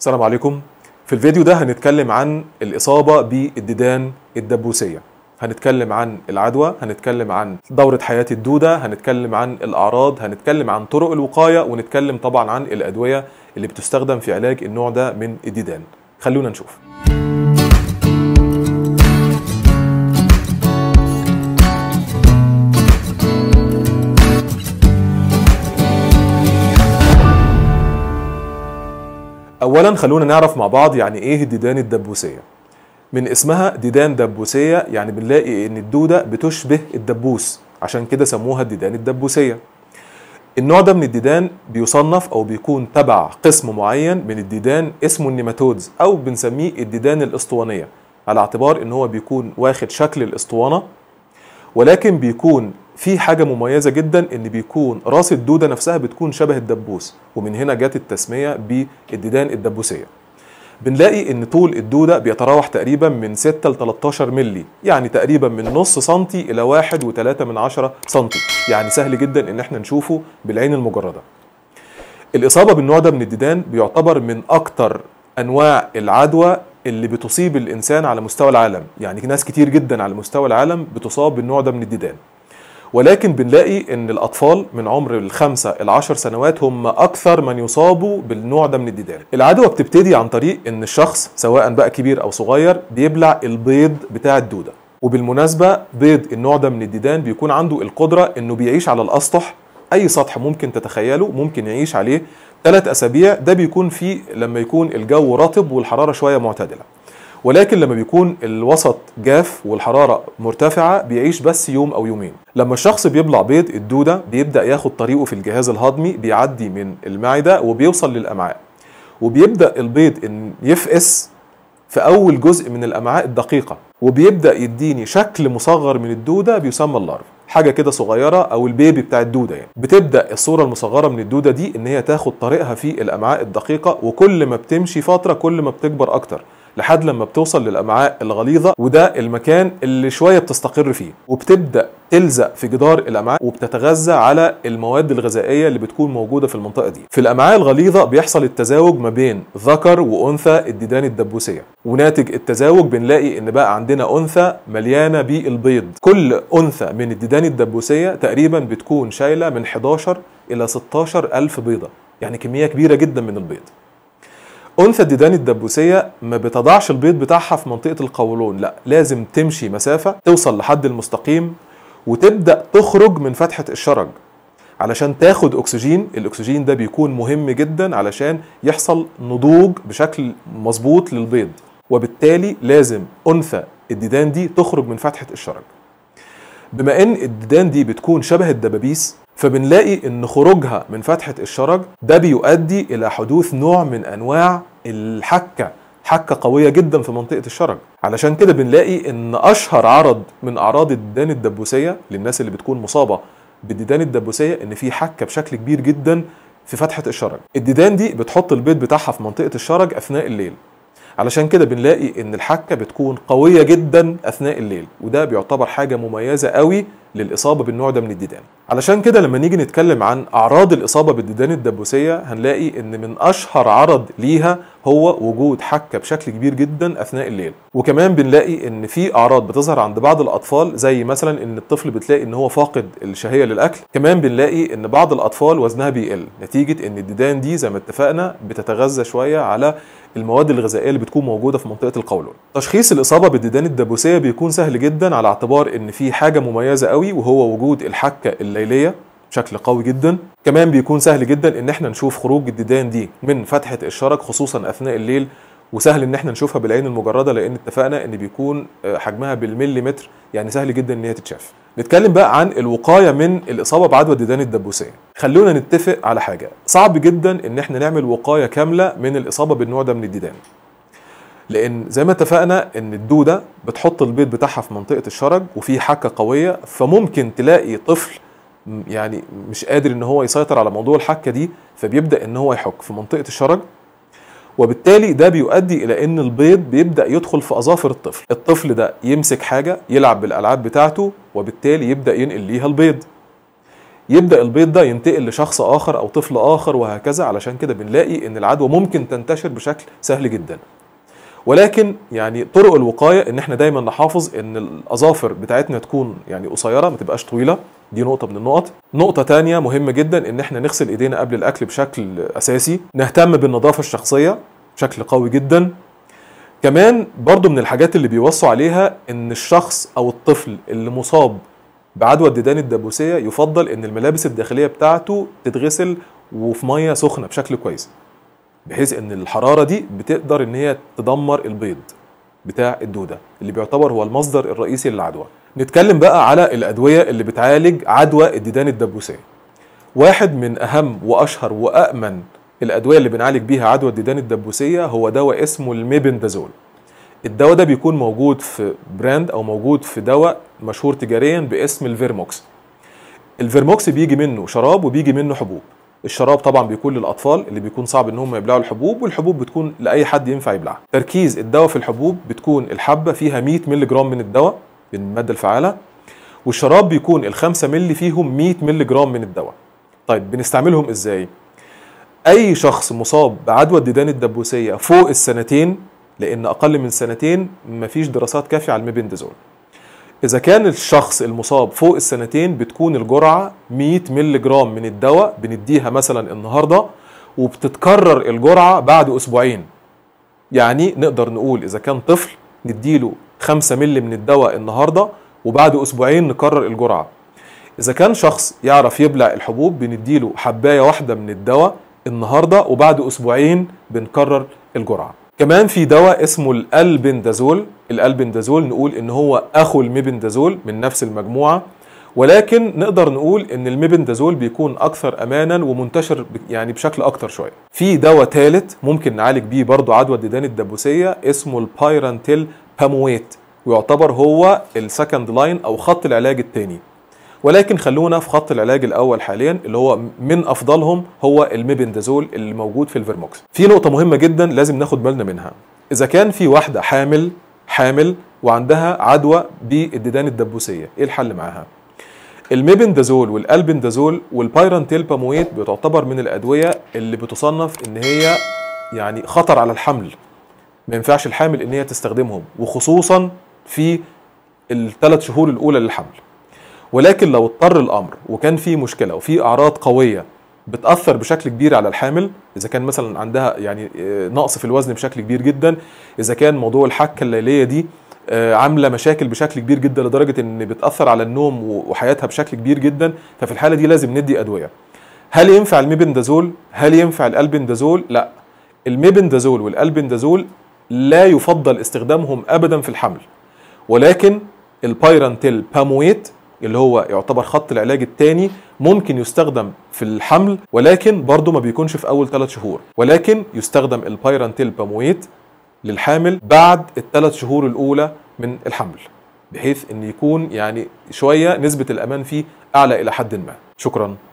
السلام عليكم في الفيديو ده هنتكلم عن الإصابة بالديدان الدبوسية هنتكلم عن العدوى هنتكلم عن دورة حياة الدودة هنتكلم عن الأعراض هنتكلم عن طرق الوقاية ونتكلم طبعا عن الأدوية اللي بتستخدم في علاج النوع ده من الديدان خلونا نشوف اولا خلونا نعرف مع بعض يعني ايه الديدان الدبوسيه من اسمها ديدان دبوسيه يعني بنلاقي ان الدوده بتشبه الدبوس عشان كده سموها الديدان الدبوسيه النوع ده من الديدان بيصنف او بيكون تبع قسم معين من الديدان اسمه النيماتودز او بنسميه الديدان الاسطوانيه على اعتبار ان هو بيكون واخد شكل الاسطوانه ولكن بيكون في حاجه مميزه جدا ان بيكون راس الدوده نفسها بتكون شبه الدبوس ومن هنا جت التسميه بالديدان الدبوسيه بنلاقي ان طول الدوده بيتراوح تقريبا من 6 ل 13 مللي يعني تقريبا من نص سنتي الى 1.3 من 10 سنتي يعني سهل جدا ان احنا نشوفه بالعين المجرده الاصابه بالنوع ده من الديدان بيعتبر من اكتر انواع العدوى اللي بتصيب الانسان على مستوى العالم يعني ناس كتير جدا على مستوى العالم بتصاب بالنوع ده من الديدان ولكن بنلاقي ان الاطفال من عمر الخمسة العشر سنوات هم اكثر من يصابوا بالنوع ده من الديدان العدوى بتبتدي عن طريق ان الشخص سواء بقى كبير او صغير بيبلع البيض بتاع الدودة وبالمناسبة بيض النوع ده من الديدان بيكون عنده القدرة انه بيعيش على الاسطح اي سطح ممكن تتخيله ممكن يعيش عليه ثلاث اسابيع ده بيكون فيه لما يكون الجو رطب والحرارة شوية معتدلة ولكن لما بيكون الوسط جاف والحراره مرتفعه بيعيش بس يوم او يومين لما الشخص بيبلع بيض الدوده بيبدا ياخد طريقه في الجهاز الهضمي بيعدي من المعده وبيوصل للامعاء وبيبدا البيض ان يفقس في اول جزء من الامعاء الدقيقه وبيبدا يديني شكل مصغر من الدوده بيسمى اللارف حاجه كده صغيره او البيبي بتاع الدوده يعني بتبدا الصوره المصغره من الدوده دي ان هي تاخد طريقها في الامعاء الدقيقه وكل ما بتمشي فتره كل ما بتكبر اكتر لحد لما بتوصل للامعاء الغليظه وده المكان اللي شويه بتستقر فيه وبتبدا تلزق في جدار الامعاء وبتتغذى على المواد الغذائيه اللي بتكون موجوده في المنطقه دي في الامعاء الغليظه بيحصل التزاوج ما بين ذكر وانثى الديدان الدبوسيه وناتج التزاوج بنلاقي ان بقى عندنا انثى مليانه بالبيض كل انثى من الديدان الدبوسيه تقريبا بتكون شايله من 11 الى 16 الف بيضه يعني كميه كبيره جدا من البيض انثى الديدان الدبوسيه ما بتضعش البيض بتاعها في منطقه القولون لا لازم تمشي مسافه توصل لحد المستقيم وتبدا تخرج من فتحه الشرج علشان تاخد اكسجين الاكسجين ده بيكون مهم جدا علشان يحصل نضوج بشكل مظبوط للبيض وبالتالي لازم انثى الديدان دي تخرج من فتحه الشرج بما ان الديدان دي بتكون شبه الدبابيس فبنلاقي ان خروجها من فتحه الشرج ده بيؤدي الى حدوث نوع من انواع الحكه حكه قويه جدا في منطقه الشرج علشان كده بنلاقي ان اشهر عرض من اعراض الديدان الدبوسيه للناس اللي بتكون مصابه بالديدان الدبوسيه ان في حكه بشكل كبير جدا في فتحه الشرج الديدان دي بتحط البيض بتاعها في منطقه الشرج اثناء الليل علشان كده بنلاقي ان الحكه بتكون قويه جدا اثناء الليل وده بيعتبر حاجه مميزه قوي للاصابه بالنوع ده من الديدان علشان كده لما نيجي نتكلم عن اعراض الاصابه بالديدان الدبوسيه هنلاقي ان من اشهر عرض ليها هو وجود حكه بشكل كبير جدا اثناء الليل وكمان بنلاقي ان في اعراض بتظهر عند بعض الاطفال زي مثلا ان الطفل بتلاقي ان هو فاقد الشهيه للاكل كمان بنلاقي ان بعض الاطفال وزنها بيقل نتيجه ان الديدان دي زي ما اتفقنا بتتغذى شويه على المواد الغذائيه اللي بتكون موجوده في منطقه القولون تشخيص الاصابه بالديدان الدبوسيه بيكون سهل جدا على اعتبار ان في حاجه مميزه قوي وهو وجود الحكه الليليه بشكل قوي جدا كمان بيكون سهل جدا ان احنا نشوف خروج الديدان دي من فتحه الشرج خصوصا اثناء الليل وسهل ان احنا نشوفها بالعين المجرده لان اتفقنا ان بيكون آه، حجمها بالمليمتر يعني سهل جدا ان هي تتشاف نتكلم بقى عن الوقايه من الاصابه بعدوى الديدان الدبوسيه خلونا نتفق على حاجه صعب جدا ان احنا نعمل وقايه كامله من الاصابه بالنوع ده من الديدان لان زي ما اتفقنا ان الدوده بتحط البيض بتاعها في منطقه الشرج وفي حكه قويه فممكن تلاقي طفل يعني مش قادر ان هو يسيطر على موضوع الحكه دي فبيبدا ان هو يحك في منطقه الشرج وبالتالي ده بيؤدي الى ان البيض بيبدا يدخل في اظافر الطفل الطفل ده يمسك حاجه يلعب بالالعاب بتاعته وبالتالي يبدا ينقل ليها البيض يبدا البيض ده ينتقل لشخص اخر او طفل اخر وهكذا علشان كده بنلاقي ان العدوى ممكن تنتشر بشكل سهل جدا ولكن يعني طرق الوقايه ان احنا دايما نحافظ ان الاظافر بتاعتنا تكون يعني قصيره ما تبقاش طويله دي نقطه من النقط نقطه تانية مهمه جدا ان احنا نغسل ايدينا قبل الاكل بشكل اساسي نهتم بالنظافه الشخصيه بشكل قوي جدا كمان برضو من الحاجات اللي بيوصوا عليها ان الشخص او الطفل اللي مصاب بعدوى الديدان الدبوسيه يفضل ان الملابس الداخليه بتاعته تتغسل وفي ميه سخنه بشكل كويس بحيث ان الحراره دي بتقدر ان هي تدمر البيض بتاع الدوده اللي بيعتبر هو المصدر الرئيسي للعدوى نتكلم بقى على الادويه اللي بتعالج عدوى الديدان الدبوسيه واحد من اهم واشهر وامن الادويه اللي بنعالج بيها عدوى الديدان الدبوسيه هو دواء اسمه الميبندازول الدواء ده بيكون موجود في براند او موجود في دواء مشهور تجاريا باسم الفيرموكس الفيرموكس بيجي منه شراب وبيجي منه حبوب الشراب طبعا بيكون للاطفال اللي بيكون صعب ان هم يبلعوا الحبوب والحبوب بتكون لاي حد ينفع يبلعها تركيز الدواء في الحبوب بتكون الحبه فيها 100 مللي جرام من الدواء من الماده الفعاله والشراب بيكون ال 5 مللي فيهم 100 مللي جرام من الدواء طيب بنستعملهم ازاي اي شخص مصاب بعدوى الديدان الدبوسيه فوق السنتين لان اقل من سنتين مفيش دراسات كافيه على الميبندازول إذا كان الشخص المصاب فوق السنتين بتكون الجرعة 100 مللي جرام من الدواء بنديها مثلا النهاردة وبتتكرر الجرعة بعد أسبوعين يعني نقدر نقول إذا كان طفل نديله 5 مللي من الدواء النهاردة وبعد أسبوعين نكرر الجرعة إذا كان شخص يعرف يبلع الحبوب بنديله حباية واحدة من الدواء النهاردة وبعد أسبوعين بنكرر الجرعة كمان في دواء اسمه الالبندازول الالبندازول نقول ان هو اخو الميبندازول من نفس المجموعه ولكن نقدر نقول ان الميبندازول بيكون اكثر امانا ومنتشر يعني بشكل اكتر شويه في دواء ثالث ممكن نعالج بيه برضه عدوى الديدان الدبوسيه اسمه البايرانتيل بامويت ويعتبر هو السكند لاين او خط العلاج الثاني ولكن خلونا في خط العلاج الاول حاليا اللي هو من افضلهم هو الميبندازول اللي موجود في الفيرموكس في نقطه مهمه جدا لازم ناخد بالنا منها اذا كان في واحده حامل حامل وعندها عدوى بالديدان الدبوسيه ايه الحل معاها الميبندازول والالبندازول والبايرانتيل بامويت بتعتبر من الادويه اللي بتصنف ان هي يعني خطر على الحمل ما ينفعش الحامل ان هي تستخدمهم وخصوصا في الثلاث شهور الاولى للحمل ولكن لو اضطر الامر وكان في مشكله وفي اعراض قويه بتاثر بشكل كبير على الحامل اذا كان مثلا عندها يعني آه، نقص في الوزن بشكل كبير جدا اذا كان موضوع الحكه الليليه دي آه، عامله مشاكل بشكل كبير جدا لدرجه ان بتاثر على النوم وحياتها بشكل كبير جدا ففي الحاله دي لازم ندي ادويه هل ينفع الميبندازول هل ينفع الالبندازول لا الميبندازول والالبندازول لا يفضل استخدامهم ابدا في الحمل ولكن البايرانتيل بامويت اللي هو يعتبر خط العلاج الثاني ممكن يستخدم في الحمل ولكن برضه ما بيكونش في اول ثلاث شهور ولكن يستخدم البايرانتيل بامويت للحامل بعد الثلاث شهور الاولى من الحمل بحيث ان يكون يعني شويه نسبه الامان فيه اعلى الى حد ما شكرا